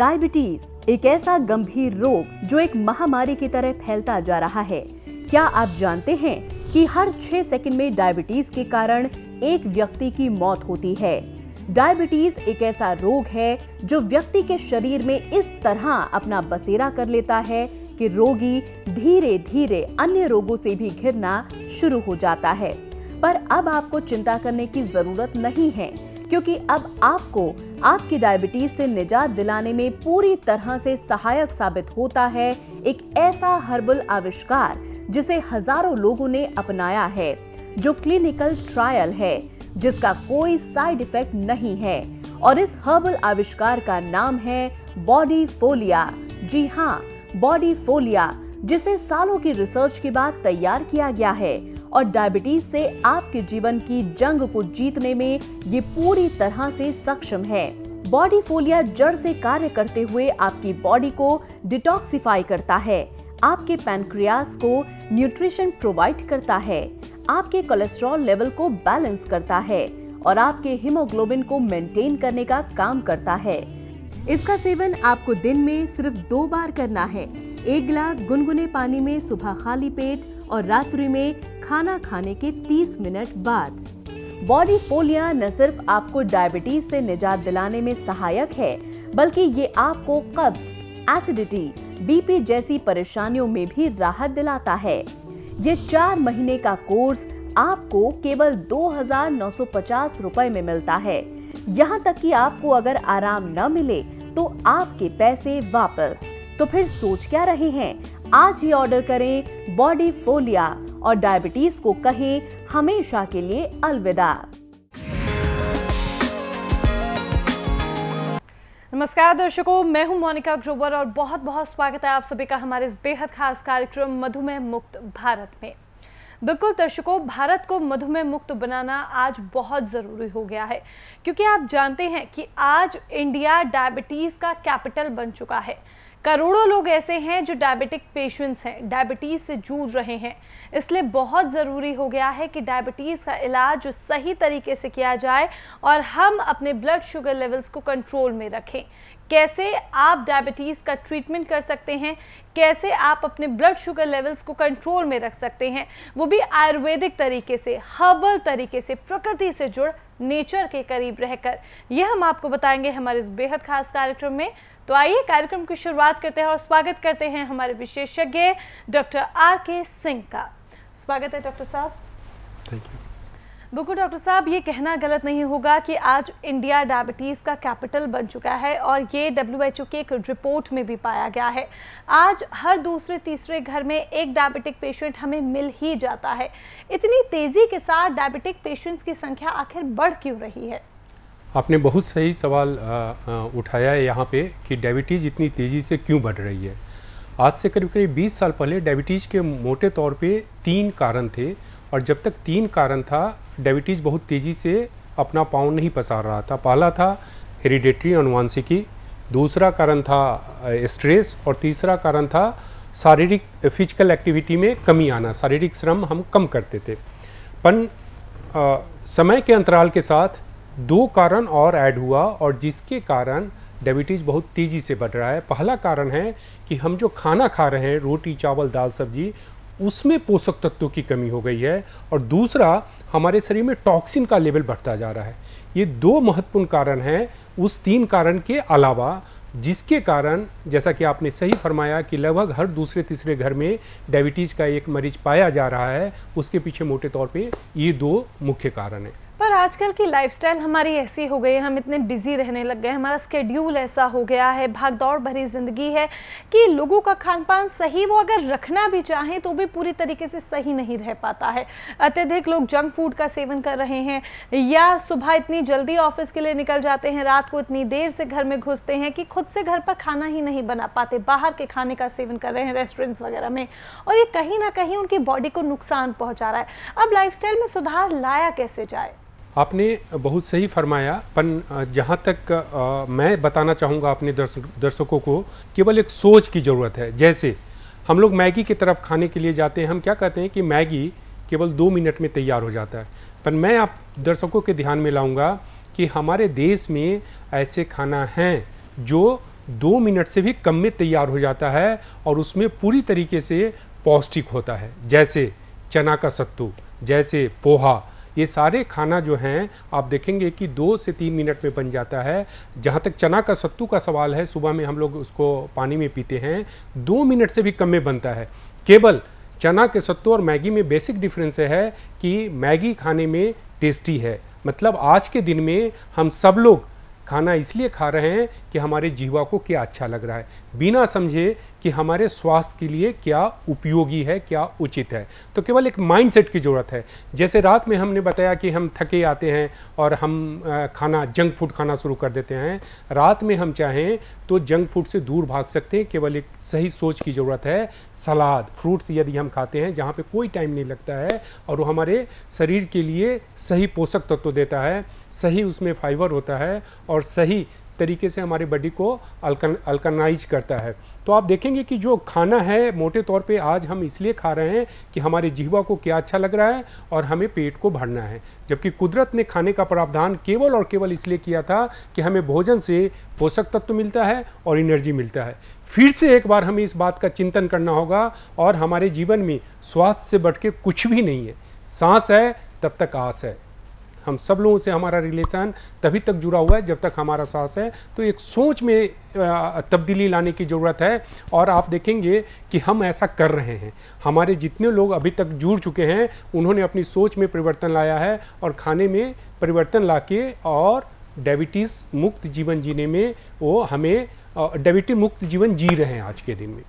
diabetes एक ऐसा गंभीर रोग जो एक महामारी की तरह फैलता जा रहा है क्या आप जानते हैं कि हर छह सेकंड में डायबिटीज के कारण एक व्यक्ति की मौत होती है डायबिटीज एक ऐसा रोग है जो व्यक्ति के शरीर में इस तरह अपना बसेरा कर लेता है कि रोगी धीरे धीरे अन्य रोगों से भी घिरना शुरू हो जाता है पर अब आपको चिंता करने की जरूरत नहीं है क्योंकि अब आपको आपकी डायबिटीज से निजात दिलाने में पूरी तरह से सहायक साबित होता है एक ऐसा हर्बल आविष्कार जिसे हजारों लोगों ने अपनाया है जो क्लिनिकल ट्रायल है जिसका कोई साइड इफेक्ट नहीं है और इस हर्बल आविष्कार का नाम है बॉडी फोलिया जी हाँ बॉडी फोलिया जिसे सालों की रिसर्च के बाद तैयार किया गया है और डायबिटीज से आपके जीवन की जंग को जीतने में ये पूरी तरह से सक्षम है बॉडी फोलिया जड़ से कार्य करते हुए आपकी बॉडी को डिटॉक्सिफाई करता है आपके पैनक्रियास को न्यूट्रिशन प्रोवाइड करता है आपके कोलेस्ट्रॉल लेवल को बैलेंस करता है और आपके हीमोग्लोबिन को मेंटेन करने का काम करता है इसका सेवन आपको दिन में सिर्फ दो बार करना है एक गिलास गुनगुने पानी में सुबह खाली पेट और रात्रि में खाना खाने के 30 मिनट बाद बॉडी फोलिया न सिर्फ आपको डायबिटीज से निजात दिलाने में सहायक है बल्कि ये आपको कब्ज एसिडिटी बीपी जैसी परेशानियों में भी राहत दिलाता है ये चार महीने का कोर्स आपको केवल 2,950 रुपए में मिलता है यहाँ तक कि आपको अगर आराम न मिले तो आपके पैसे वापस तो फिर सोच क्या रहे हैं आज ही ऑर्डर करें बॉडी फोलिया और डायबिटीज को कहें हमेशा के लिए अलविदा नमस्कार दर्शकों मैं हूं मोनिका ग्रोवर और बहुत बहुत स्वागत है आप सभी का हमारे इस बेहद खास कार्यक्रम मधुमेह मुक्त भारत में बिल्कुल दर्शकों भारत को मधुमेह मुक्त बनाना आज बहुत ज़रूरी हो गया है क्योंकि आप जानते हैं कि आज इंडिया डायबिटीज़ का कैपिटल बन चुका है करोड़ों लोग ऐसे हैं जो डायबिटिक पेशेंट्स हैं डायबिटीज़ से जूझ रहे हैं इसलिए बहुत ज़रूरी हो गया है कि डायबिटीज़ का इलाज जो सही तरीके से किया जाए और हम अपने ब्लड शुगर लेवल्स को कंट्रोल में रखें कैसे आप डायबिटीज़ का ट्रीटमेंट कर सकते हैं कैसे आप अपने ब्लड शुगर लेवल्स को कंट्रोल में रख सकते हैं वो भी आयुर्वेदिक तरीके से हर्बल तरीके से प्रकृति से जुड़ नेचर के करीब रहकर यह हम आपको बताएंगे हमारे इस बेहद खास कार्यक्रम में तो आइए कार्यक्रम की शुरुआत करते हैं और स्वागत करते हैं हमारे विशेषज्ञ डॉक्टर आर के सिंह का स्वागत है डॉक्टर साहब थैंक यू बिल्कुल डॉक्टर साहब ये कहना गलत नहीं होगा कि आज इंडिया डायबिटीज़ का कैपिटल बन चुका है और ये डब्ल्यू की एक रिपोर्ट में भी पाया गया है आज हर दूसरे तीसरे घर में एक डायबिटिक पेशेंट हमें मिल ही जाता है इतनी तेज़ी के साथ डायबिटिक पेशेंट्स की संख्या आखिर बढ़ क्यों रही है आपने बहुत सही सवाल उठाया है यहाँ पे कि डायबिटीज़ इतनी तेज़ी से क्यों बढ़ रही है आज से करीब करीब 20 साल पहले डायबिटीज़ के मोटे तौर पे तीन कारण थे और जब तक तीन कारण था डायबिटीज़ बहुत तेज़ी से अपना पाँव नहीं पसार रहा था पहला था हेरिडेटरी अनुवांशिकी दूसरा कारण था स्ट्रेस और तीसरा कारण था शारीरिक फिजिकल एक्टिविटी में कमी आना शारीरिक श्रम हम कम करते थे पर समय के अंतराल के साथ दो कारण और ऐड हुआ और जिसके कारण डायबिटीज़ बहुत तेज़ी से बढ़ रहा है पहला कारण है कि हम जो खाना खा रहे हैं रोटी चावल दाल सब्जी उसमें पोषक तत्वों की कमी हो गई है और दूसरा हमारे शरीर में टॉक्सिन का लेवल बढ़ता जा रहा है ये दो महत्वपूर्ण कारण हैं उस तीन कारण के अलावा जिसके कारण जैसा कि आपने सही फरमाया कि लगभग हर दूसरे तीसरे घर में डायबिटीज़ का एक मरीज पाया जा रहा है उसके पीछे मोटे तौर पे ये दो मुख्य कारण हैं पर आजकल की लाइफस्टाइल हमारी ऐसी हो गई है हम इतने बिजी रहने लग गए हमारा स्केड्यूल ऐसा हो गया है भागदौड़ भरी ज़िंदगी है कि लोगों का खान पान सही वो अगर रखना भी चाहें तो भी पूरी तरीके से सही नहीं रह पाता है अत्यधिक लोग जंक फूड का सेवन कर रहे हैं या सुबह इतनी जल्दी ऑफिस के लिए निकल जाते हैं रात को इतनी देर से घर में घुसते हैं कि खुद से घर पर खाना ही नहीं बना पाते बाहर के खाने का सेवन कर रहे हैं रेस्टोरेंट्स वगैरह में और ये कहीं ना कहीं उनकी बॉडी को नुकसान पहुँचा रहा है अब लाइफ में सुधार लाया कैसे जाए आपने बहुत सही फरमाया पन जहाँ तक आ, मैं बताना चाहूँगा अपने दर्शक दर्शकों को केवल एक सोच की ज़रूरत है जैसे हम लोग मैगी की तरफ खाने के लिए जाते हैं हम क्या कहते हैं कि मैगी केवल दो मिनट में तैयार हो जाता है पर मैं आप दर्शकों के ध्यान में लाऊंगा कि हमारे देश में ऐसे खाना हैं जो दो मिनट से भी कम में तैयार हो जाता है और उसमें पूरी तरीके से पौष्टिक होता है जैसे चना का सत्तू जैसे पोहा ये सारे खाना जो हैं आप देखेंगे कि दो से तीन मिनट में बन जाता है जहाँ तक चना का सत्तू का सवाल है सुबह में हम लोग उसको पानी में पीते हैं दो मिनट से भी कम में बनता है केवल चना के सत्तू और मैगी में बेसिक डिफरेंस है कि मैगी खाने में टेस्टी है मतलब आज के दिन में हम सब लोग खाना इसलिए खा रहे हैं कि हमारे जीवा को क्या अच्छा लग रहा है बिना समझे कि हमारे स्वास्थ्य के लिए क्या उपयोगी है क्या उचित है तो केवल एक माइंडसेट की ज़रूरत है जैसे रात में हमने बताया कि हम थके आते हैं और हम खाना जंक फूड खाना शुरू कर देते हैं रात में हम चाहें तो जंक फूड से दूर भाग सकते हैं केवल एक सही सोच की ज़रूरत है सलाद फ्रूट्स यदि हम खाते हैं जहाँ पर कोई टाइम नहीं लगता है और वो हमारे शरीर के लिए सही पोषक तत्व तो देता है सही उसमें फाइबर होता है और सही तरीके से हमारे बॉडी को अल्कन अल्कनाइज करता है तो आप देखेंगे कि जो खाना है मोटे तौर पे आज हम इसलिए खा रहे हैं कि हमारे जीवा को क्या अच्छा लग रहा है और हमें पेट को भरना है जबकि कुदरत ने खाने का प्रावधान केवल और केवल इसलिए किया था कि हमें भोजन से पोषक तत्व मिलता है और एनर्जी मिलता है फिर से एक बार हमें इस बात का चिंतन करना होगा और हमारे जीवन में स्वास्थ्य से बढ़ के कुछ भी नहीं है सांस है तब तक आस है हम सब लोगों से हमारा रिलेशन तभी तक जुड़ा हुआ है जब तक हमारा सास है तो एक सोच में तब्दीली लाने की ज़रूरत है और आप देखेंगे कि हम ऐसा कर रहे हैं हमारे जितने लोग अभी तक जुड़ चुके हैं उन्होंने अपनी सोच में परिवर्तन लाया है और खाने में परिवर्तन ला के और डायबिटीज़ मुक्त जीवन जीने में वो हमें डायबिटी मुक्त जीवन जी रहे हैं आज के दिन में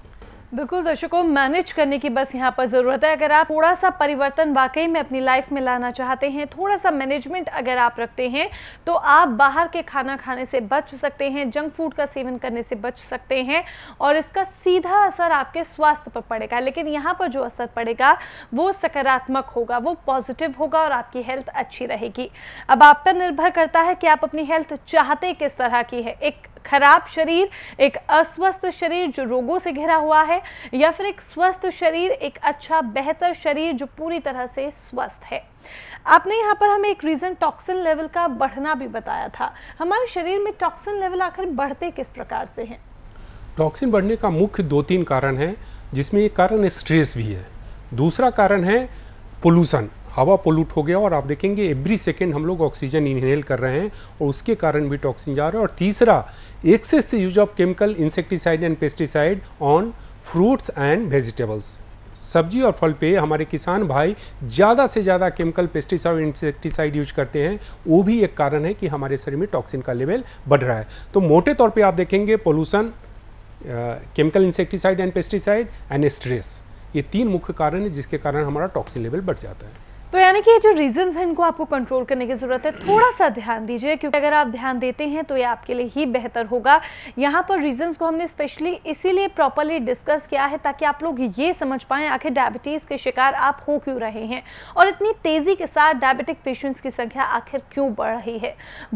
बिल्कुल दर्शकों मैनेज करने की बस यहाँ पर ज़रूरत है अगर आप थोड़ा सा परिवर्तन वाकई में अपनी लाइफ में लाना चाहते हैं थोड़ा सा मैनेजमेंट अगर आप रखते हैं तो आप बाहर के खाना खाने से बच सकते हैं जंक फूड का सेवन करने से बच सकते हैं और इसका सीधा असर आपके स्वास्थ्य पर पड़ेगा लेकिन यहाँ पर जो असर पड़ेगा वो सकारात्मक होगा वो पॉजिटिव होगा और आपकी हेल्थ अच्छी रहेगी अब आप पर निर्भर करता है कि आप अपनी हेल्थ चाहते किस तरह की है एक खराब शरीर एक अस्वस्थ शरीर जो रोगों से घिरा हुआ है या फिर एक स्वस्थ शरीर एक अच्छा बेहतर शरीर जो पूरी तरह से स्वस्थ है आपने यहाँ पर हमें एक रीज़न टॉक्सिन लेवल का बढ़ना भी बताया था हमारे शरीर में टॉक्सिन लेवल आखिर बढ़ते किस प्रकार से हैं टॉक्सिन बढ़ने का मुख्य दो तीन कारण है जिसमें एक कारण स्ट्रेस भी है दूसरा कारण है पोल्यूशन हवा पोल्यूट हो गया और आप देखेंगे एवरी सेकेंड हम लोग ऑक्सीजन इनहेल कर रहे हैं और उसके कारण भी टॉक्सिन जा रहा है और तीसरा excess use of chemical insecticide and pesticide on fruits and vegetables सब्जी और फल पे हमारे किसान भाई ज़्यादा से ज़्यादा केमिकल पेस्टिसाइड इंसेक्टिसाइड यूज करते हैं वो भी एक कारण है कि हमारे शरीर में टॉक्सिन का लेवल बढ़ रहा है तो मोटे तौर पे आप देखेंगे pollution chemical insecticide and pesticide and stress ये तीन मुख्य कारण है जिसके कारण हमारा टॉक्सिन लेवल बढ़ जाता है तो यानी कि ये जो रीजंस हैं इनको आपको कंट्रोल करने की ज़रूरत है थोड़ा सा ध्यान दीजिए क्योंकि अगर आप ध्यान देते हैं तो ये आपके लिए ही बेहतर होगा यहाँ पर रीजंस को हमने स्पेशली इसीलिए प्रॉपरली डिस्कस किया है ताकि आप लोग ये समझ पाएँ आखिर डायबिटीज़ के शिकार आप हो क्यों रहे हैं और इतनी तेज़ी के साथ डायबिटिक पेशेंट्स की संख्या आखिर क्यों बढ़ रही है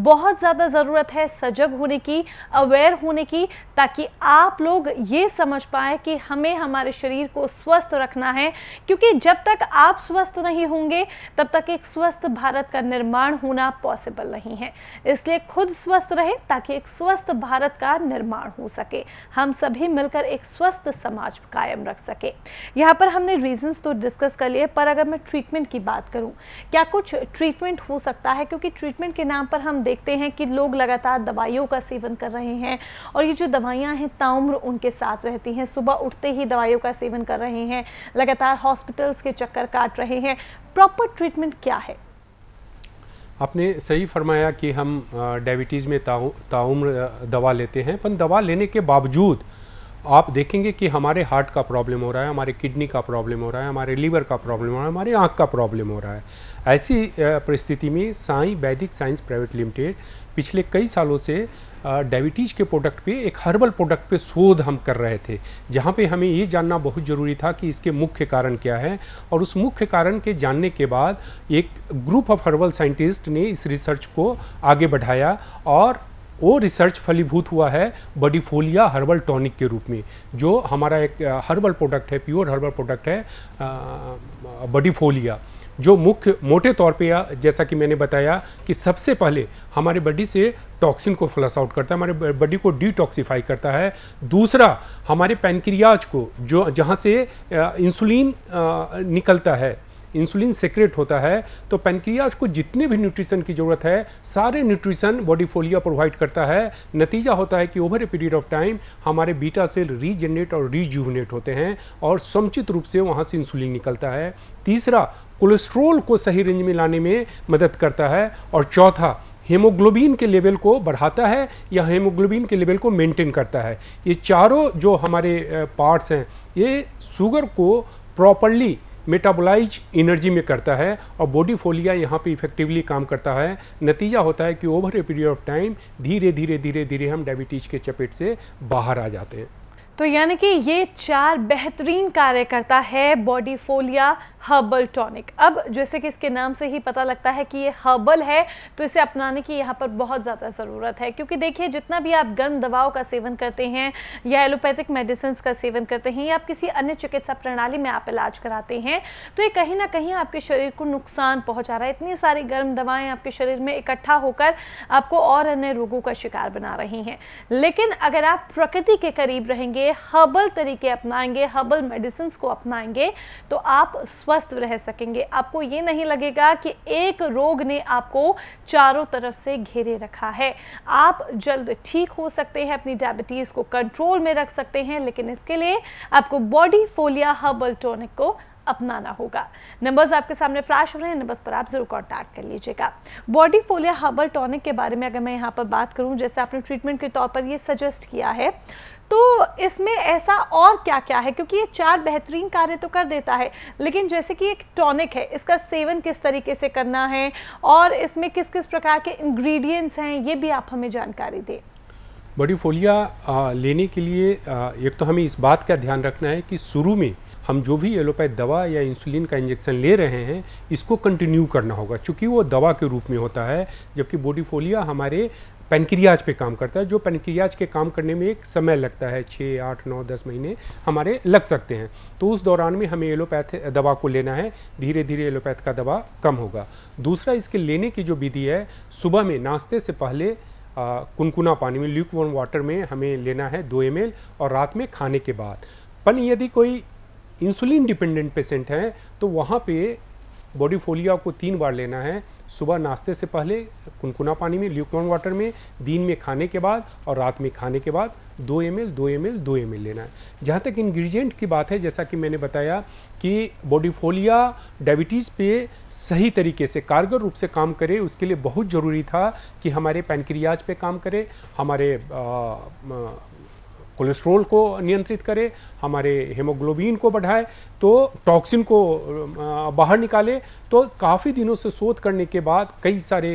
बहुत ज़्यादा ज़रूरत है सजग होने की अवेयर होने की ताकि आप लोग ये समझ पाएँ कि हमें हमारे शरीर को स्वस्थ रखना है क्योंकि जब तक आप स्वस्थ नहीं होंगे रहेंगे तब तक एक स्वस्थ भारत का निर्माण होना पॉसिबल नहीं है इसलिए खुद स्वस्थ रहें ताकि एक स्वस्थ भारत का निर्माण हो सके हम सभी मिलकर एक स्वस्थ समाज कायम रख सके यहाँ पर हमने रीजंस तो डिस्कस कर लिए पर अगर मैं ट्रीटमेंट की बात करूँ क्या कुछ ट्रीटमेंट हो सकता है क्योंकि ट्रीटमेंट के नाम पर हम देखते हैं कि लोग लगातार दवाइयों का सेवन कर रहे हैं और ये जो दवाइयाँ हैं ताउम्र उनके साथ रहती हैं सुबह उठते ही दवाइयों का सेवन कर रहे हैं लगातार हॉस्पिटल्स के चक्कर काट रहे हैं प्रॉपर ट्रीटमेंट क्या है आपने सही फरमाया कि हम डायबिटीज़ में ताउम्र दवा लेते हैं पर दवा लेने के बावजूद आप देखेंगे कि हमारे हार्ट का प्रॉब्लम हो रहा है हमारे किडनी का प्रॉब्लम हो रहा है हमारे लीवर का प्रॉब्लम हो रहा है हमारे आँख का प्रॉब्लम हो रहा है ऐसी परिस्थिति में साई वैदिक साइंस प्राइवेट लिमिटेड पिछले कई सालों से डायबिटीज़ के प्रोडक्ट पे एक हर्बल प्रोडक्ट पे शोध हम कर रहे थे जहाँ पे हमें ये जानना बहुत ज़रूरी था कि इसके मुख्य कारण क्या है और उस मुख्य कारण के जानने के बाद एक ग्रुप ऑफ हर्बल साइंटिस्ट ने इस रिसर्च को आगे बढ़ाया और वो रिसर्च फलीभूत हुआ है बडीफोलिया हर्बल टॉनिक के रूप में जो हमारा एक हर्बल प्रोडक्ट है प्योर हर्बल प्रोडक्ट है बडीफोलिया जो मुख्य मोटे तौर पे या जैसा कि मैंने बताया कि सबसे पहले हमारे बॉडी से टॉक्सिन को फ्लस आउट करता है हमारे बॉडी को डिटॉक्सीफाई करता है दूसरा हमारे पैनक्रियाज को जो जहाँ से इंसुलिन निकलता है इंसुलिन सेक्रेट होता है तो पेनक्रियाज को जितने भी न्यूट्रिशन की ज़रूरत है सारे न्यूट्रिशन बॉडी फोलिया प्रोवाइड करता है नतीजा होता है कि over a period of time हमारे बीटा सेल रीजनरेट और रीजूवनेट होते हैं और समुचित रूप से वहाँ से इंसुलिन निकलता है तीसरा कोलेस्ट्रोल को सही रेंज में लाने में मदद करता है और चौथा हेमोग्लोबिन के लेवल को बढ़ाता है या हेमोग्लोबिन के लेवल को मेंटेन करता है ये चारों जो हमारे पार्ट्स हैं ये शुगर को प्रॉपरली मेटाबोलाइज एनर्जी में करता है और बॉडी फोलिया यहाँ पे इफेक्टिवली काम करता है नतीजा होता है कि over a period of time धीरे धीरे धीरे धीरे हम डायबिटीज के चपेट से बाहर आ जाते हैं तो यानी कि ये चार बेहतरीन कार्य करता है बॉडीफोलिया हर्बल टॉनिक अब जैसे कि इसके नाम से ही पता लगता है कि ये हर्बल है तो इसे अपनाने की यहाँ पर बहुत ज़्यादा ज़रूरत है क्योंकि देखिए जितना भी आप गर्म दवाओं का सेवन करते हैं या एलोपैथिक मेडिसिन का सेवन करते हैं या आप किसी अन्य चिकित्सा प्रणाली में आप इलाज कराते हैं तो ये कहीं ना कहीं आपके शरीर को नुकसान पहुँचा रहा है इतनी सारी गर्म दवाएँ आपके शरीर में इकट्ठा होकर आपको और अन्य रोगों का शिकार बना रही हैं लेकिन अगर आप प्रकृति के करीब रहेंगे के हर्बल तरीके अपनाएंगे हर्बल मेडिसिन को अपनाएंगे तो आप स्वस्थ रह सकेंगे आपको ये नहीं लगेगा कि एक रोग ने आपको चारों तरफ से घेरे रखा है आप जल्द ठीक हो सकते हैं अपनी डायबिटीज़ को कंट्रोल में रख सकते हैं लेकिन इसके लिए आपको बॉडी फोलिया हर्बल टॉनिक को अपनाना होगा नंबर्स आपके सामने फ्लैश हो रहे हैं नंबर्स पर आप जरूर कॉन्टैक्ट कर लीजिएगा बॉडी फोलिया हर्बल टॉनिक के बारे में अगर मैं यहाँ पर बात करूँ जैसे आपने ट्रीटमेंट के तौर पर ये सजेस्ट किया है तो इसमें ऐसा और क्या क्या है क्योंकि ये चार बेहतरीन कार्य तो कर देता है लेकिन जैसे कि एक टॉनिक है इसका सेवन किस तरीके से करना है और इसमें किस किस प्रकार के इंग्रेडिएंट्स हैं ये भी आप हमें जानकारी दें बड़ी फोलिया लेने के लिए एक तो हमें इस बात का ध्यान रखना है कि शुरू में हम जो भी एलोपैथ दवा या इंसुलिन का इंजेक्शन ले रहे हैं इसको कंटिन्यू करना होगा क्योंकि वो दवा के रूप में होता है जबकि बॉडी फोलिया हमारे पेनक्रियाज पे काम करता है जो पेनक्रियाज के काम करने में एक समय लगता है छः आठ नौ दस महीने हमारे लग सकते हैं तो उस दौरान में हमें एलोपैथ दवा को लेना है धीरे धीरे एलोपैथ का दवा कम होगा दूसरा इसके लेने की जो विधि है सुबह में नाश्ते से पहले आ, कुनकुना पानी में ल्यूक वॉर्म वाटर में हमें लेना है दो एम और रात में खाने के बाद पन यदि कोई इंसुलिन डिपेंडेंट पेशेंट हैं तो वहाँ पे बॉडी फोलिया आपको तीन बार लेना है सुबह नाश्ते से पहले कुनकुना पानी में ल्यूकॉन वाटर में दिन में खाने के बाद और रात में खाने के बाद दो एम एल दो एम एल दो एम एल लेना है जहाँ तक इंग्रेडिएंट की बात है जैसा कि मैंने बताया कि बॉडीफोलिया डायबिटीज़ पे सही तरीके से कारगर रूप से काम करे उसके लिए बहुत ज़रूरी था कि हमारे पैनक्रियाज पे काम करे हमारे आ, आ, कोलेस्ट्रोल को नियंत्रित करे हमारे हेमोग्लोबिन को बढ़ाए तो टॉक्सिन को बाहर निकाले तो काफ़ी दिनों से शोध करने के बाद कई सारे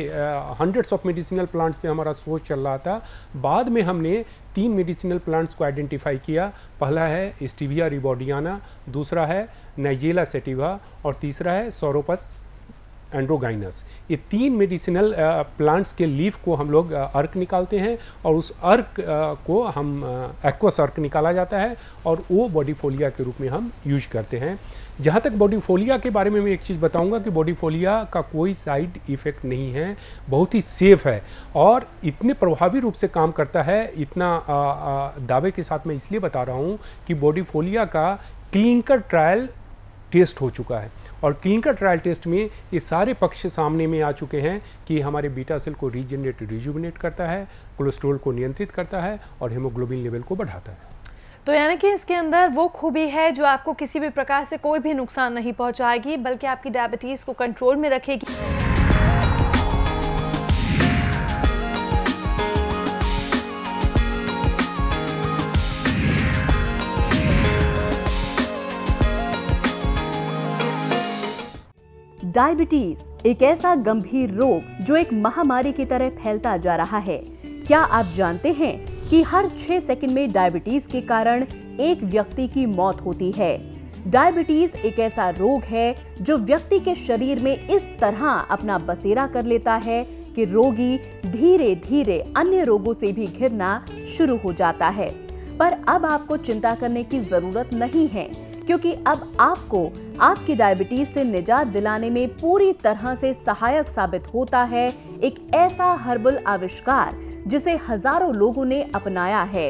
हंड्रेड्स ऑफ मेडिसिनल प्लांट्स पे हमारा शोध चल रहा था बाद में हमने तीन मेडिसिनल प्लांट्स को आइडेंटिफाई किया पहला है स्टीविया रिबोडियाना दूसरा है नाइजेला सेटिवा और तीसरा है सोरोपस एंड्रोगाइनस ये तीन मेडिसिनल प्लांट्स के लीफ को हम लोग अर्क निकालते हैं और उस अर्क को हम एक्वस अर्क निकाला जाता है और वो बॉडीफोलिया के रूप में हम यूज करते हैं जहाँ तक बॉडीफोलिया के बारे में मैं एक चीज़ बताऊँगा कि बॉडीफोलिया का कोई साइड इफ़ेक्ट नहीं है बहुत ही सेफ है और इतने प्रभावी रूप से काम करता है इतना आ, आ, दावे के साथ मैं इसलिए बता रहा हूँ कि बॉडीफोलिया का क्लिनिकल ट्रायल टेस्ट हो चुका है और क्लिनिकल ट्रायल टेस्ट में ये सारे पक्ष सामने में आ चुके हैं कि हमारे बीटा सेल को रीजनरेट रिजुविनेट करता है कोलेस्ट्रोल को नियंत्रित करता है और हेमोग्लोबिन लेवल को बढ़ाता है तो यानी कि इसके अंदर वो खूबी है जो आपको किसी भी प्रकार से कोई भी नुकसान नहीं पहुंचाएगी बल्कि आपकी डायबिटीज़ को कंट्रोल में रखेगी डायबिटीज एक ऐसा गंभीर रोग जो एक महामारी की तरह फैलता जा रहा है क्या आप जानते हैं कि हर छह सेकंड में डायबिटीज के कारण एक व्यक्ति की मौत होती है डायबिटीज एक ऐसा रोग है जो व्यक्ति के शरीर में इस तरह अपना बसेरा कर लेता है कि रोगी धीरे धीरे अन्य रोगों से भी घिरना शुरू हो जाता है पर अब आपको चिंता करने की जरूरत नहीं है क्योंकि अब आपको आपकी डायबिटीज से निजात दिलाने में पूरी तरह से सहायक साबित होता है एक ऐसा हर्बल आविष्कार जिसे हजारों लोगों ने अपनाया है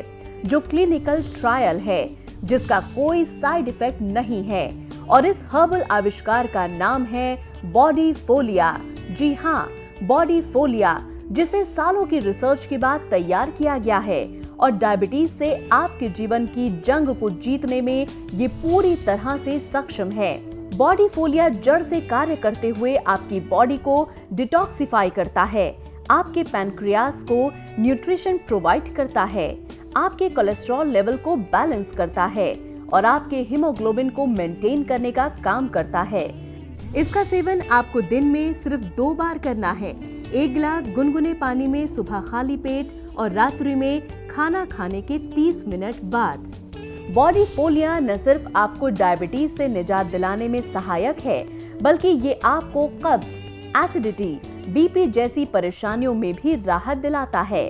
जो क्लिनिकल ट्रायल है जिसका कोई साइड इफेक्ट नहीं है और इस हर्बल आविष्कार का नाम है बॉडी फोलिया जी हाँ बॉडी फोलिया जिसे सालों की रिसर्च के बाद तैयार किया गया है और डायबिटीज से आपके जीवन की जंग को जीतने में ये पूरी तरह से सक्षम है बॉडी फोलिया जड़ से कार्य करते हुए आपकी बॉडी को डिटॉक्सिफाई करता है आपके पैनक्रियास को न्यूट्रिशन प्रोवाइड करता है आपके कोलेस्ट्रॉल लेवल को बैलेंस करता है और आपके हीमोग्लोबिन को मेंटेन करने का काम करता है इसका सेवन आपको दिन में सिर्फ दो बार करना है एक गिलास गुनगुने पानी में सुबह खाली पेट और रात्रि में खाना खाने के 30 मिनट बाद बॉडी पोलिया न सिर्फ आपको डायबिटीज से निजात दिलाने में सहायक है बल्कि ये आपको कब्ज एसिडिटी बीपी जैसी परेशानियों में भी राहत दिलाता है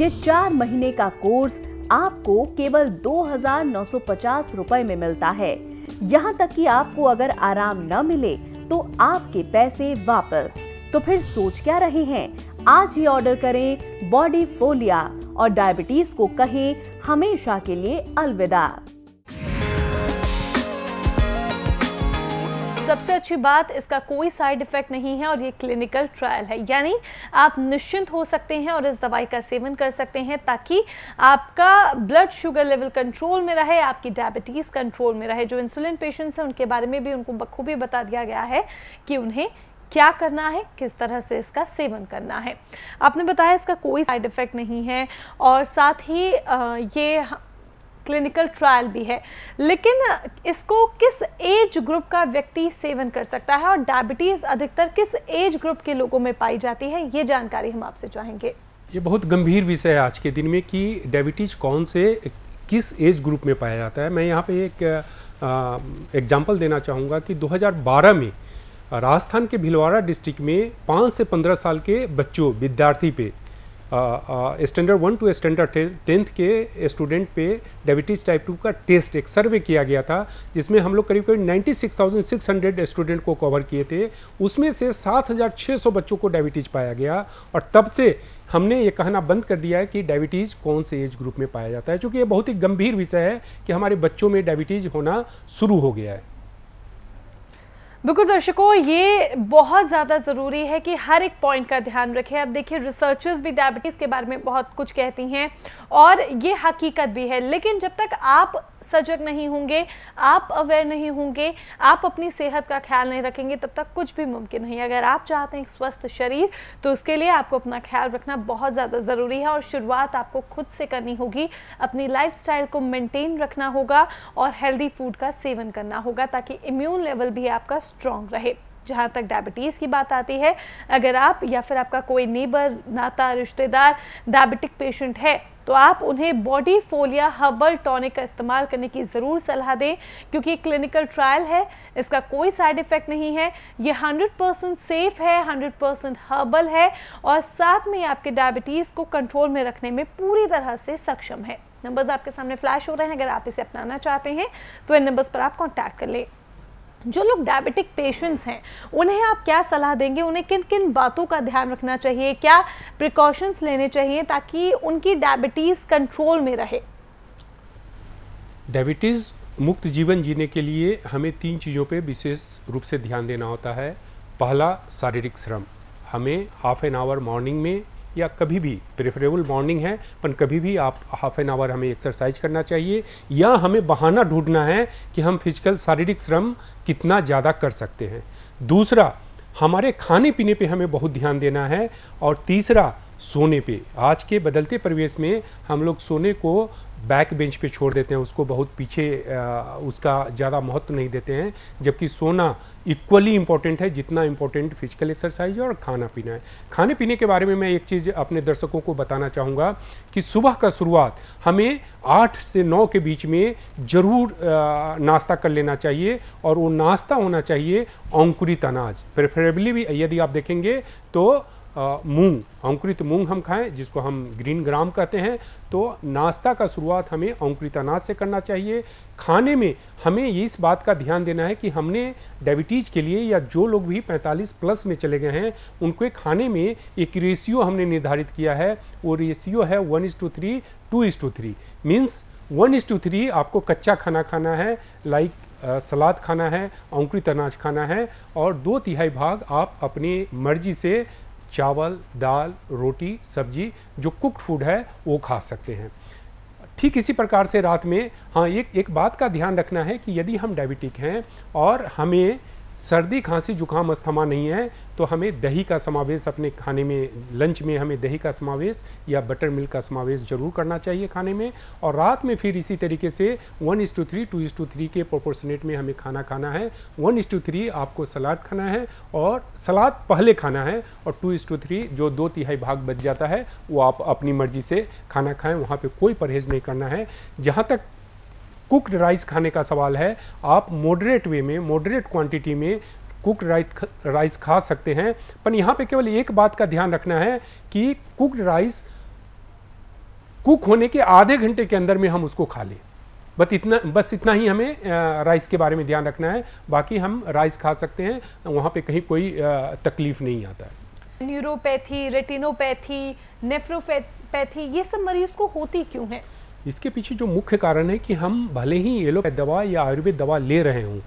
ये चार महीने का कोर्स आपको केवल दो हजार में मिलता है यहाँ तक कि आपको अगर आराम न मिले तो आपके पैसे वापस तो फिर सोच क्या रहे हैं आज ही ऑर्डर करें बॉडी फोलिया और डायबिटीज को कहें हमेशा के लिए अलविदा सबसे अच्छी बात इसका कोई साइड इफेक्ट नहीं है और ये क्लिनिकल ट्रायल है यानी आप निश्चिंत हो सकते हैं और इस दवाई का सेवन कर सकते हैं ताकि आपका ब्लड शुगर लेवल कंट्रोल में रहे आपकी डायबिटीज़ कंट्रोल में रहे जो इंसुलिन पेशेंट्स हैं उनके बारे में भी उनको बखूबी बता दिया गया है कि उन्हें क्या करना है किस तरह से इसका सेवन करना है आपने बताया इसका कोई साइड इफ़ेक्ट नहीं है और साथ ही ये क्लिनिकल ट्रायल भी है लेकिन इसको किस एज ग्रुप का व्यक्ति सेवन कर सकता है और डायबिटीज़ अधिकतर किस एज ग्रुप के लोगों में पाई जाती है ये जानकारी हम आपसे चाहेंगे ये बहुत गंभीर विषय है आज के दिन में कि डायबिटीज कौन से किस एज ग्रुप में पाया जाता है मैं यहाँ पे एक एग्जाम्पल देना चाहूँगा कि 2012 में राजस्थान के भिलवाड़ा डिस्ट्रिक्ट में 5 से 15 साल के बच्चों विद्यार्थी पे standard one two standard tenth के स्टूडेंट पे डायबिटीज टाइप टू का टेस्ट एक सर्वे किया गया था जिसमें हम लोग करीब करीब ninety six thousand six hundred student को कवर किए थे उसमें से सात हज़ार छः सौ बच्चों को डायबिटीज पाया गया और तब से हमने ये कहना बंद कर दिया है कि डायबिटीज़ कौन से एज ग्रुप में पाया जाता है चूँकि ये बहुत ही गंभीर विषय है कि हमारे बच्चों में डायबिटीज़ होना शुरू हो गया है बिल्कुल दर्शकों ये बहुत ज़्यादा ज़रूरी है कि हर एक पॉइंट का ध्यान रखें अब देखिए रिसर्चर्स भी डायबिटीज़ के बारे में बहुत कुछ कहती हैं और ये हकीकत भी है लेकिन जब तक आप सजग नहीं होंगे आप अवेयर नहीं होंगे आप अपनी सेहत का ख्याल नहीं रखेंगे तब तक कुछ भी मुमकिन नहीं अगर आप चाहते हैं एक स्वस्थ शरीर तो उसके लिए आपको अपना ख्याल रखना बहुत ज़्यादा ज़रूरी है और शुरुआत आपको खुद से करनी होगी अपनी लाइफ को मेंटेन रखना होगा और हेल्दी फूड का सेवन करना होगा ताकि इम्यून लेवल भी आपका स्ट्रॉन्ग रहे जहाँ तक डायबिटीज़ की बात आती है अगर आप या फिर आपका कोई नेबर नाता रिश्तेदार डायबिटिक पेशेंट है तो आप उन्हें बॉडी फोलिया हर्बल टॉनिक का इस्तेमाल करने की ज़रूर सलाह दें क्योंकि क्लिनिकल ट्रायल है इसका कोई साइड इफ़ेक्ट नहीं है ये 100% सेफ है 100% हर्बल है और साथ में आपके डायबिटीज़ को कंट्रोल में रखने में पूरी तरह से सक्षम है नंबर्स आपके सामने फ्लैश हो रहे हैं अगर आप इसे अपनाना चाहते हैं तो इन नंबर्स पर आप कॉन्टैक्ट कर लें जो लोग डायबिटिक पेशेंट्स हैं उन्हें आप क्या सलाह देंगे उन्हें किन किन बातों का ध्यान रखना चाहिए क्या प्रिकॉशंस लेने चाहिए ताकि उनकी डायबिटीज़ कंट्रोल में रहे डायबिटीज़ मुक्त जीवन जीने के लिए हमें तीन चीज़ों पे विशेष रूप से ध्यान देना होता है पहला शारीरिक श्रम हमें हाफ एन आवर मॉर्निंग में या कभी भी प्रेफरेबल मॉर्निंग है पर कभी भी आप हाफ एन आवर हमें एक्सरसाइज करना चाहिए या हमें बहाना ढूंढना है कि हम फिजिकल शारीरिक श्रम कितना ज़्यादा कर सकते हैं दूसरा हमारे खाने पीने पे हमें बहुत ध्यान देना है और तीसरा सोने पे आज के बदलते परिवेश में हम लोग सोने को बैक बेंच पे छोड़ देते हैं उसको बहुत पीछे उसका ज़्यादा महत्व नहीं देते हैं जबकि सोना इक्वली इम्पॉर्टेंट है जितना इम्पॉर्टेंट फिजिकल एक्सरसाइज और खाना पीना है खाने पीने के बारे में मैं एक चीज़ अपने दर्शकों को बताना चाहूँगा कि सुबह का शुरुआत हमें आठ से नौ के बीच में ज़रूर नाश्ता कर लेना चाहिए और वो नाश्ता होना चाहिए अंकुरित अनाज प्रेफरेबली भी यदि आप देखेंगे तो मूंग अंकुरित मूंग हम खाएं जिसको हम ग्रीन ग्राम कहते हैं तो नाश्ता का शुरुआत हमें अंकुरित अनाज से करना चाहिए खाने में हमें ये इस बात का ध्यान देना है कि हमने डायबिटीज़ के लिए या जो लोग भी 45 प्लस में चले गए हैं उनके खाने में एक रेशियो हमने निर्धारित किया है वो रेशियो है one is to three two is to three means one is to three आपको कच्चा खाना खाना है लाइक सलाद खाना है अंकुरित अनाज खाना है और दो तिहाई भाग आप अपनी मर्जी से चावल दाल रोटी सब्जी जो कुक्ड फूड है वो खा सकते हैं ठीक इसी प्रकार से रात में हाँ एक एक बात का ध्यान रखना है कि यदि हम डायबिटिक हैं और हमें सर्दी खांसी जुकाम अस्थमा नहीं है तो हमें दही का समावेश अपने खाने में लंच में हमें दही का समावेश या बटर मिल्क का समावेश जरूर करना चाहिए खाने में और रात में फिर इसी तरीके से one is to three two is to three के प्रोपोर्शनेट में हमें खाना खाना है वन इज टू थ्री आपको सलाद खाना है और सलाद पहले खाना है और टू इज टू थ्री जो दो तिहाई भाग बच जाता है वो आप अपनी मर्जी से खाना खाएँ वहाँ पर कोई परहेज़ नहीं करना है जहाँ तक कुकड राइस खाने का सवाल है आप मॉडरेट वे में मॉडरेट क्वांटिटी में कुकड राइट राइस खा सकते हैं पर यहाँ पे केवल एक बात का ध्यान रखना है कि कुकड राइस कुक होने के आधे घंटे के अंदर में हम उसको खा लें बस इतना बस इतना ही हमें राइस के बारे में ध्यान रखना है बाकी हम राइस खा सकते हैं वहाँ पे कहीं कोई तकलीफ नहीं आता है न्यूरोपैथी रेटिनोपैथी नेफ्रोपैथी ये सब मरीज को होती क्यों है इसके पीछे जो मुख्य कारण है कि हम भले ही एलोपैथ दवा या आयुर्वेद दवा ले रहे हों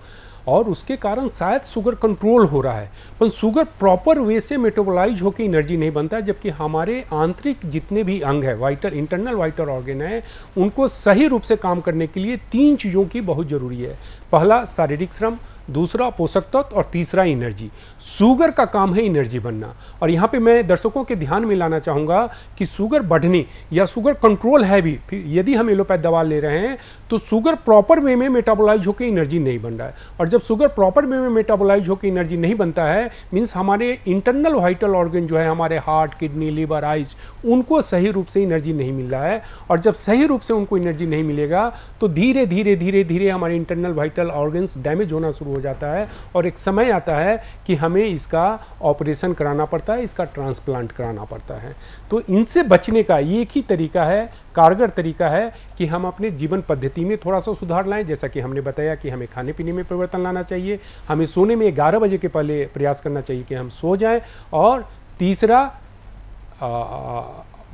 और उसके कारण शायद शुगर कंट्रोल हो रहा है पर शुगर प्रॉपर वे से मेटाबोलाइज होकर एनर्जी नहीं बनता है जबकि हमारे आंतरिक जितने भी अंग है वाइटल इंटरनल वाइटल ऑर्गेन है उनको सही रूप से काम करने के लिए तीन चीज़ों की बहुत ज़रूरी है पहला शारीरिक श्रम दूसरा पोषक तत्व और तीसरा एनर्जी शुगर का काम है एनर्जी बनना और यहाँ पे मैं दर्शकों के ध्यान में लाना चाहूँगा कि शुगर बढ़ने या शुगर कंट्रोल है भी फिर यदि हम एलोपैथ दवा ले रहे हैं तो शुगर प्रॉपर वे में मेटाबोलाइज होकर एनर्जी नहीं बन रहा है और जब शुगर प्रॉपर वे में मेटाबोलाइज होकर एनर्जी नहीं बनता है मीन्स हमारे इंटरनल वाइटल ऑर्गन जो है हमारे हार्ट किडनी लीवर आइज उनको सही रूप से एनर्जी नहीं मिल रहा है और जब सही रूप से उनको एनर्जी नहीं मिलेगा तो धीरे धीरे धीरे धीरे हमारे इंटरनल वाइटल ऑर्गन्स डैमेज होना शुरू हो जाता है और एक समय आता है कि हमें इसका ऑपरेशन कराना पड़ता है इसका ट्रांसप्लांट कराना पड़ता है तो इनसे बचने का ये एक ही तरीका है कारगर तरीका है कि हम अपने जीवन पद्धति में थोड़ा सा सुधार लाएं जैसा कि हमने बताया कि हमें खाने पीने में परिवर्तन लाना चाहिए हमें सोने में ग्यारह बजे के पहले प्रयास करना चाहिए कि हम सो जाएँ और तीसरा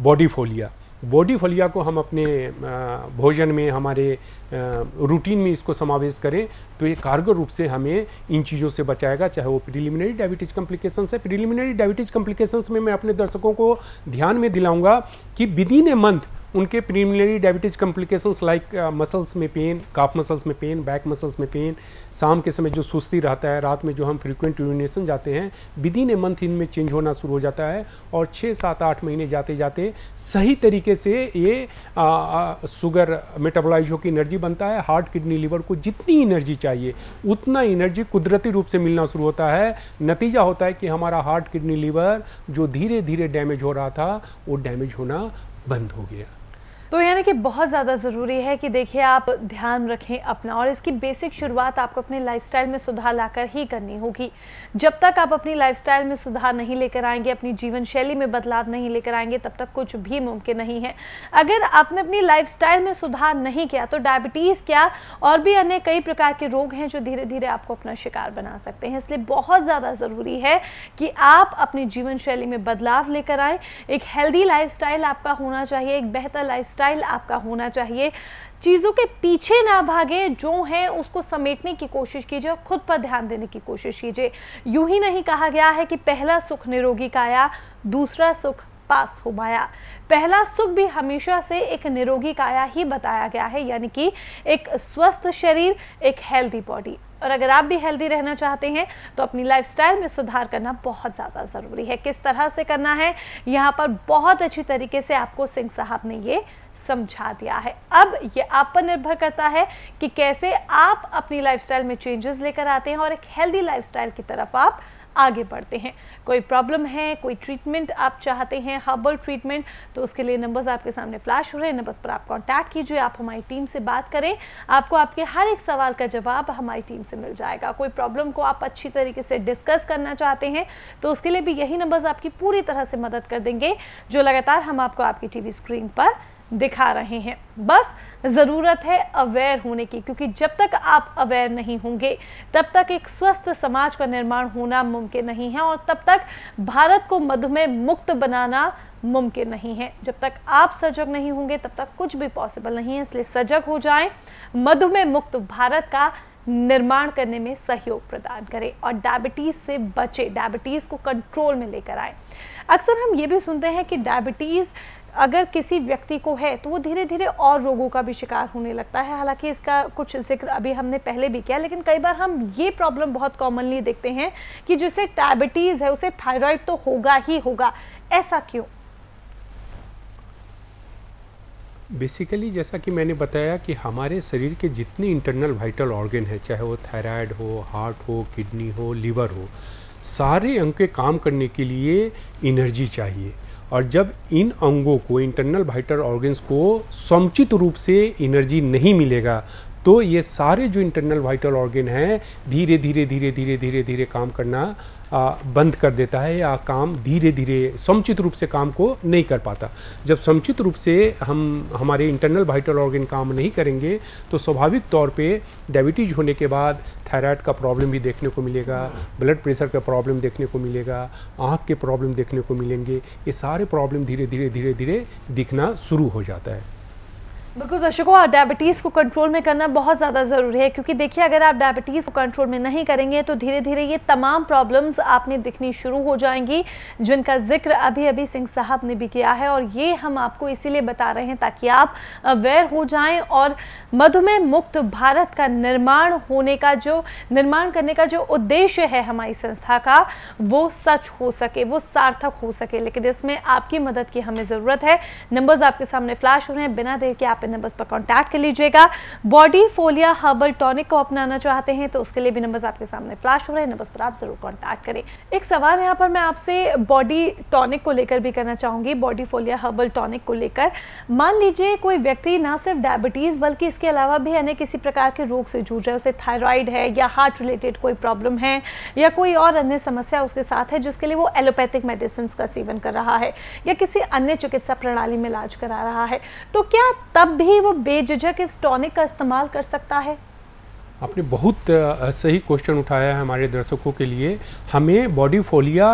बॉडी फोलिया बॉडी फलिया को हम अपने भोजन में हमारे रूटीन में इसको समावेश करें तो ये कारगर रूप से हमें इन चीज़ों से बचाएगा चाहे वो प्रिलिमिनरी डायबिटीज कॉम्प्लिकेशन है प्रिलिमिनरी डायबिटीज कॉम्प्लिकेशंस में मैं अपने दर्शकों को ध्यान में दिलाऊंगा कि विद इन ए मंथ उनके preliminary diabetes complications like muscles में पेन काफ मसल्स में पेन बैक मसल्स में पेन शाम के समय जो सुस्ती रहता है रात में जो हम फ्रीक्वेंट यूरिनेशन जाते हैं विद इन ए मंथ इनमें चेंज होना शुरू हो जाता है और छः सात आठ महीने जाते जाते सही तरीके से ये शुगर मेटाबोलाइज होकर एनर्जी बनता है हार्ट किडनी लीवर को जितनी एनर्जी चाहिए उतना एनर्जी कुदरती रूप से मिलना शुरू होता है नतीजा होता है कि हमारा हार्ट किडनी लीवर जो धीरे धीरे डैमेज हो रहा था वो डैमेज होना बंद हो गया तो यानी कि बहुत ज़्यादा ज़रूरी है कि देखिए आप ध्यान रखें अपना और इसकी बेसिक शुरुआत आपको अपने लाइफस्टाइल में सुधार लाकर ही करनी होगी जब तक आप अपनी लाइफस्टाइल में सुधार नहीं लेकर आएंगे अपनी जीवन शैली में बदलाव नहीं लेकर आएंगे तब तक कुछ भी मुमकिन नहीं है अगर आपने अपनी लाइफ में सुधार नहीं किया तो डायबिटीज़ क्या और भी अन्य कई प्रकार के रोग हैं जो धीरे धीरे आपको अपना शिकार बना सकते हैं इसलिए बहुत ज़्यादा ज़रूरी है कि आप अपनी जीवन शैली में बदलाव लेकर आएँ एक हेल्दी लाइफ आपका होना चाहिए एक बेहतर लाइफ स्टाइल आपका होना चाहिए चीज़ों के पीछे ना भागे जो है उसको समेटने की कोशिश कीजिए और खुद पर ध्यान देने की कोशिश कीजिए यूं ही नहीं कहा गया है कि पहला सुख निरोगी काया दूसरा सुख पास हो पाया पहला सुख भी हमेशा से एक निरोगी काया ही बताया गया है यानी कि एक स्वस्थ शरीर एक हेल्दी बॉडी और अगर आप भी हेल्दी रहना चाहते हैं तो अपनी लाइफस्टाइल में सुधार करना बहुत ज़्यादा ज़रूरी है किस तरह से करना है यहाँ पर बहुत अच्छी तरीके से आपको सिंह साहब ने ये समझा दिया है अब ये आप पर निर्भर करता है कि कैसे आप अपनी लाइफस्टाइल में चेंजेस लेकर आते हैं और एक हेल्दी लाइफस्टाइल की तरफ आप आगे बढ़ते हैं कोई प्रॉब्लम है कोई ट्रीटमेंट आप चाहते हैं हर्बल ट्रीटमेंट तो उसके लिए नंबर्स आपके सामने फ्लैश हो रहे हैं नंबर्स पर आप कांटेक्ट कीजिए आप हमारी टीम से बात करें आपको आपके हर एक सवाल का जवाब हमारी टीम से मिल जाएगा कोई प्रॉब्लम को आप अच्छी तरीके से डिस्कस करना चाहते हैं तो उसके लिए भी यही नंबर्स आपकी पूरी तरह से मदद कर देंगे जो लगातार हम आपको आपकी टीवी स्क्रीन पर दिखा रहे हैं बस ज़रूरत है अवेयर होने की क्योंकि जब तक आप अवेयर नहीं होंगे तब तक एक स्वस्थ समाज का निर्माण होना मुमकिन नहीं है और तब तक भारत को मधुमेह मुक्त बनाना मुमकिन नहीं है जब तक आप सजग नहीं होंगे तब तक कुछ भी पॉसिबल नहीं है इसलिए सजग हो जाएं मधुमेह मुक्त भारत का निर्माण करने में सहयोग प्रदान करें और डायबिटीज़ से बचे डायबिटीज़ को कंट्रोल में लेकर आए अक्सर हम ये भी सुनते हैं कि डायबिटीज़ अगर किसी व्यक्ति को है तो वो धीरे धीरे और रोगों का भी शिकार होने लगता है हालांकि इसका कुछ जिक्र अभी हमने पहले भी किया लेकिन कई बार हम ये प्रॉब्लम बहुत कॉमनली देखते हैं कि जिसे डायबिटीज़ है उसे थायराइड तो होगा ही होगा ऐसा क्यों बेसिकली जैसा कि मैंने बताया कि हमारे शरीर के जितने इंटरनल वाइटल ऑर्गेन है चाहे वो थायराइड हो हार्ट हो किडनी हो लीवर हो सारे अंग के काम करने के लिए एनर्जी चाहिए और जब इन अंगों को इंटरनल वाइटल ऑर्गन्स को समुचित रूप से एनर्जी नहीं मिलेगा तो ये सारे जो इंटरनल वाइटल ऑर्गेन हैं धीरे धीरे धीरे धीरे धीरे धीरे काम करना आ, बंद कर देता है या काम धीरे धीरे समुचित रूप से काम को नहीं कर पाता जब समुचित रूप से हम हमारे इंटरनल वाइटल ऑर्गेन काम नहीं करेंगे तो स्वाभाविक तौर पे डायबिटीज होने के बाद थायराइड का प्रॉब्लम भी देखने को मिलेगा ब्लड प्रेशर का प्रॉब्लम देखने को मिलेगा आँख के प्रॉब्लम देखने को मिलेंगे ये सारे प्रॉब्लम धीरे धीरे धीरे धीरे दिखना शुरू हो जाता है बिल्कुल दर्शकों और डायबिटीज़ को कंट्रोल में करना बहुत ज़्यादा ज़रूरी है क्योंकि देखिए अगर आप डायबिटीज़ को कंट्रोल में नहीं करेंगे तो धीरे धीरे ये तमाम प्रॉब्लम्स आप में दिखनी शुरू हो जाएंगी जिनका जिक्र अभी अभी सिंह साहब ने भी किया है और ये हम आपको इसीलिए बता रहे हैं ताकि आप अवेयर हो जाए और मधुमेह मुक्त भारत का निर्माण होने का जो निर्माण करने का जो उद्देश्य है हमारी संस्था का वो सच हो सके वो सार्थक हो सके लेकिन इसमें आपकी मदद की हमें ज़रूरत है नंबर्स आपके सामने फ्लैश हो रहे हैं बिना देर के आप इन नंबर्स पर कॉन्टैक्ट कर लीजिएगा बॉडी फोलिया हर्बल टॉनिक को अपनाना चाहते हैं तो उसके लिए भी नंबर्स आपके सामने फ्लैश हो रहे हैं नंबर्स पर आप जरूर कॉन्टैक्ट करें एक सवाल यहाँ पर मैं आपसे बॉडी टॉनिक को लेकर भी करना चाहूँगी बॉडी फोलिया हर्बल टॉनिक को लेकर मान लीजिए कोई व्यक्ति ना सिर्फ डायबिटीज़ बल्कि इसके अलावा भी अन्य किसी प्रकार के रोग से जूझ रहे है उसे थायराइड है या हार्ट रिलेटेड कोई प्रॉब्लम है या कोई और अन्य समस्या उसके साथ है जिसके लिए वो एलोपैथिक मेडिसिन का सेवन कर रहा है या किसी अन्य चिकित्सा प्रणाली में इलाज करा रहा है तो क्या तब भी वो बेझिझक इस टॉनिक का इस्तेमाल कर सकता है आपने बहुत सही क्वेश्चन उठाया है हमारे दर्शकों के लिए हमें बॉडी फोलिया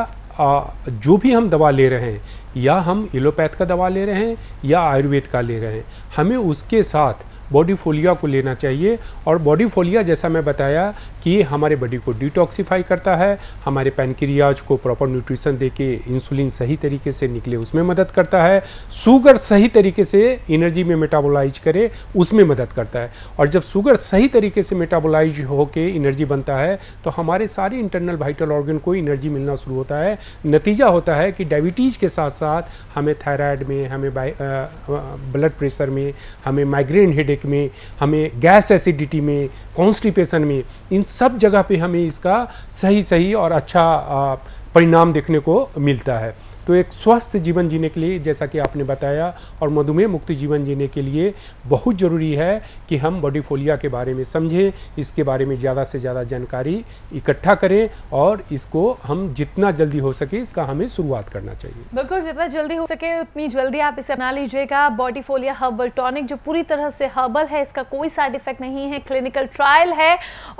जो भी हम दवा ले रहे हैं या हम एलोपैथ का दवा ले रहे हैं या आयुर्वेद का ले रहे हैं हमें उसके साथ बॉडी फोलिया को लेना चाहिए और बॉडी फोलिया जैसा मैं बताया कि हमारे बॉडी को डिटॉक्सीफाई करता है हमारे पैनक्रियाज को प्रॉपर न्यूट्रिशन दे के इंसुलिन सही तरीके से निकले उसमें मदद करता है शुगर सही तरीके से एनर्जी में मेटाबोलाइज करे उसमें मदद करता है और जब शुगर सही तरीके से मेटाबोलाइज होकर एनर्जी बनता है तो हमारे सारे इंटरनल वाइटल ऑर्गन को एनर्जी मिलना शुरू होता है नतीजा होता है कि डायबिटीज़ के साथ साथ हमें थायराइड में हमें ब्लड प्रेशर में हमें माइग्रेन हेडेक हेडेक में हमें गैस एसिडिटी में कॉन्स्टिपेशन में इन सब जगह पे हमें इसका सही सही और अच्छा परिणाम देखने को मिलता है तो एक स्वस्थ जीवन जीने के लिए जैसा कि आपने बताया और मधुमेह मुक्त जीवन जीने के लिए बहुत ज़रूरी है कि हम बॉडीफोलिया के बारे में समझें इसके बारे में ज़्यादा से ज़्यादा जानकारी इकट्ठा करें और इसको हम जितना जल्दी हो सके इसका हमें शुरुआत करना चाहिए बिल्कुल जितना जल्दी हो सके उतनी जल्दी आप इसे अपना लीजिएगा बॉडीफोलिया हर्बल टॉनिक जो पूरी तरह से हर्बल है इसका कोई साइड इफेक्ट नहीं है क्लिनिकल ट्रायल है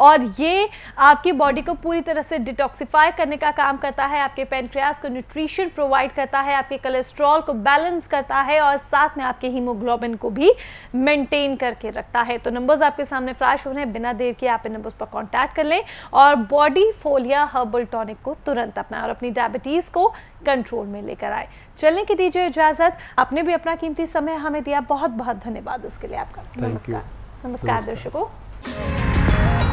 और ये आपकी बॉडी को पूरी तरह से डिटॉक्सीफाई करने का काम करता है आपके पेनक्रियास को न्यूट्रिशन प्रोवाइड प्रोवाइड करता है आपके कोलेस्ट्रॉल को बैलेंस करता है और साथ में आपके हीमोग्लोबिन को भी मेंटेन करके रखता है तो नंबर्स आपके सामने फ्लैश हो रहे हैं बिना देर के आप इन नंबर्स पर कॉन्टैक्ट कर लें और बॉडी फोलिया हर्बल टॉनिक को तुरंत अपनाएं और अपनी डायबिटीज़ को कंट्रोल में लेकर आए चलने की दीजिए इजाज़त आपने भी अपना कीमती समय हमें दिया बहुत बहुत धन्यवाद उसके लिए आपका नमस्कार नमस्कार दर्शकों